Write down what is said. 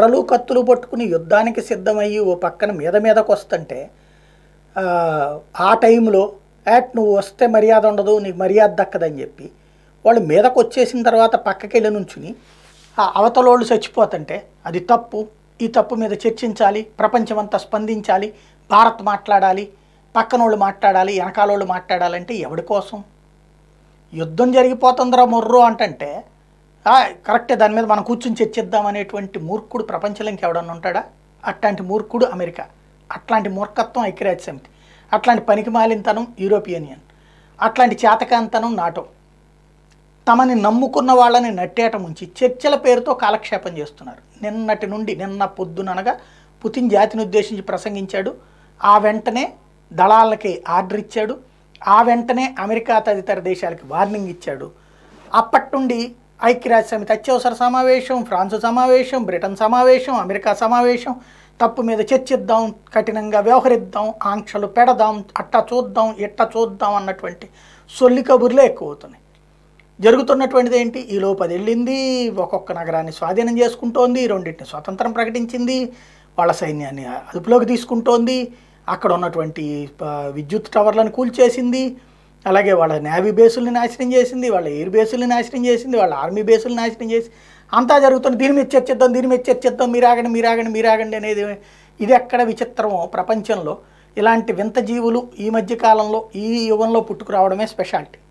కర్రలు కత్తులు పట్టుకుని యుద్ధానికి సిద్ధమయ్యి ఓ పక్కన మీద మీదకు వస్తుంటే ఆ టైంలో యాట్ నువ్వు వస్తే మర్యాద ఉండదు నీకు మర్యాద దక్కదని చెప్పి వాళ్ళు మీదకు వచ్చేసిన తర్వాత పక్కకి వెళ్ళి నుంచుని ఆ అవతలోళ్ళు చచ్చిపోతుంటే అది తప్పు ఈ తప్పు మీద చర్చించాలి ప్రపంచమంతా స్పందించాలి భారత్ మాట్లాడాలి పక్కనోళ్ళు మాట్లాడాలి వెనకాలోళ్ళు మాట్లాడాలంటే ఎవడి కోసం యుద్ధం జరిగిపోతుందిరా మొర్రో అంటే కరెక్టే దాని మీద మనం కూర్చుని చర్చిద్దాం అనేటువంటి మూర్ఖుడు ప్రపంచంలో ఇంకెవడన్నా ఉంటాడా అట్లాంటి మూర్ఖుడు అమెరికా అట్లాంటి మూర్ఖత్వం ఐక్యరాజ్య సమితి అట్లాంటి పనికిమాలినతనం యూరోపియన్ యూనియన్ అట్లాంటి చేతకాంతనం నాటో తమని నమ్ముకున్న వాళ్ళని నట్టేట ఉంచి చర్చల పేరుతో కాలక్షేపం చేస్తున్నారు నిన్నటి నుండి నిన్న పొద్దుననగా పుతిన్ జాతిని ఉద్దేశించి ప్రసంగించాడు ఆ వెంటనే దళాలకి ఆర్డర్ ఇచ్చాడు ఆ వెంటనే అమెరికా తదితర దేశాలకి వార్నింగ్ ఇచ్చాడు అప్పటి నుండి ఐక్యరాజ్య సమితి అత్యవసర సమావేశం ఫ్రాన్స్ సమావేశం బ్రిటన్ సమావేశం అమెరికా సమావేశం తప్పు మీద చర్చిద్దాం కఠినంగా వ్యవహరిద్దాం ఆంక్షలు పెడదాం అట్ట చూద్దాం ఇట్టా చూద్దాం అన్నటువంటి సొల్లి కబుర్లే ఎక్కువ అవుతున్నాయి జరుగుతున్నటువంటిది ఏంటి ఈ లోపది వెళ్ళింది ఒక్కొక్క నగరాన్ని స్వాధీనం చేసుకుంటోంది రెండింటిని స్వతంత్రం ప్రకటించింది వాళ్ళ సైన్యాన్ని అదుపులోకి తీసుకుంటోంది అక్కడ ఉన్నటువంటి విద్యుత్ టవర్లను కూల్చేసింది అలాగే వాళ్ళ నేవీ బేసుల్ని నాశనం చేసింది వాళ్ళ ఎయిర్ బేసుల్ని నాశనం చేసింది వాళ్ళ ఆర్మీ బేసులు నాశనం చేసి అంతా జరుగుతుంది దీని మీద చర్చిద్దాం దీని మీద చర్చిద్దాం మీరాగండి మీరాగండి మీరాగండి అనేది ఇది ఎక్కడ విచిత్రమో ప్రపంచంలో ఇలాంటి వింత జీవులు ఈ మధ్యకాలంలో ఈ యుగంలో పుట్టుకురావడమే స్పెషాలిటీ